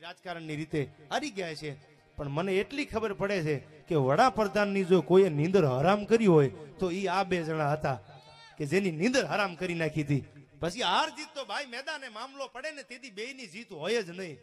બધી રાજકારણની રીતે હારી ગયા છે પણ મને એટલી ખબર પડે છે કે વડાપ્રધાનની જો કોઈએ નીંદર હરામ કરી હોય તો એ આ બે જણા હતા કે જેની નીંદર હરામ કરી નાખી હતી પછી હાર જીત તો ભાઈ મેદાને મામલો પડે ને તેથી બે ની જીત હોય જ નહીં